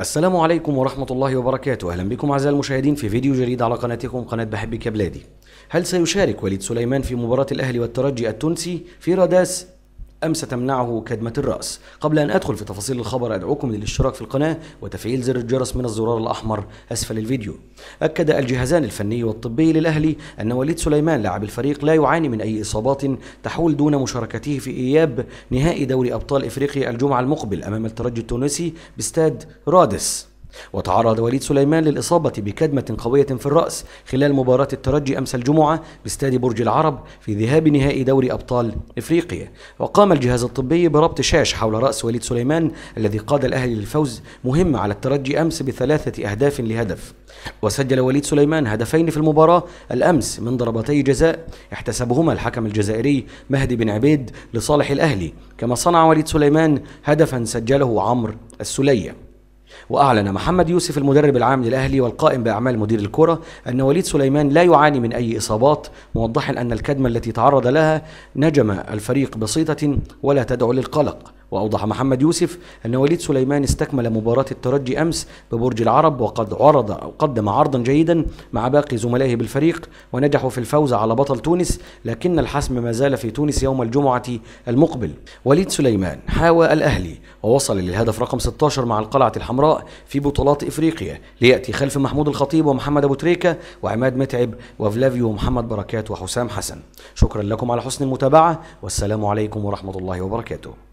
السلام عليكم ورحمة الله وبركاته أهلا بكم أعزائي المشاهدين في فيديو جديد على قناتكم قناة بحبك بلادي هل سيشارك وليد سليمان في مباراة الأهلي والترجي التونسي في راداس أم ستمنعه كدمة الرأس قبل أن أدخل في تفاصيل الخبر أدعوكم للاشتراك في القناة وتفعيل زر الجرس من الزرار الأحمر أسفل الفيديو أكد الجهازان الفني والطبي للأهلي أن وليد سليمان لاعب الفريق لا يعاني من أي إصابات تحول دون مشاركته في إياب نهائي دوري أبطال إفريقيا الجمعة المقبل أمام الترجي التونسي باستاد رادس وتعرض وليد سليمان للإصابة بكدمة قوية في الرأس خلال مباراة الترجي أمس الجمعة باستاد برج العرب في ذهاب نهائي دوري أبطال إفريقيا وقام الجهاز الطبي بربط شاش حول رأس وليد سليمان الذي قاد الأهلي للفوز مهم على الترجي أمس بثلاثة أهداف لهدف وسجل وليد سليمان هدفين في المباراة الأمس من ضربتي جزاء احتسبهما الحكم الجزائري مهدي بن عبيد لصالح الأهلي كما صنع وليد سليمان هدفا سجله عمرو السليه وأعلن محمد يوسف المدرب العام للأهلي والقائم بأعمال مدير الكرة أن وليد سليمان لا يعاني من أي إصابات موضحا أن الكدمة التي تعرض لها نجم الفريق بسيطة ولا تدعو للقلق وأوضح محمد يوسف أن وليد سليمان استكمل مباراة الترجي أمس ببرج العرب وقد عرض أو قدم عرضا جيدا مع باقي زملائه بالفريق ونجحوا في الفوز على بطل تونس لكن الحسم ما زال في تونس يوم الجمعة المقبل وليد سليمان حاوى الأهلي ووصل للهدف رقم 16 مع القلعة الحمراء في بطولات إفريقيا ليأتي خلف محمود الخطيب ومحمد أبو تريكة وعماد متعب وفلافيو ومحمد بركات وحسام حسن شكرا لكم على حسن المتابعة والسلام عليكم ورحمة الله وبركاته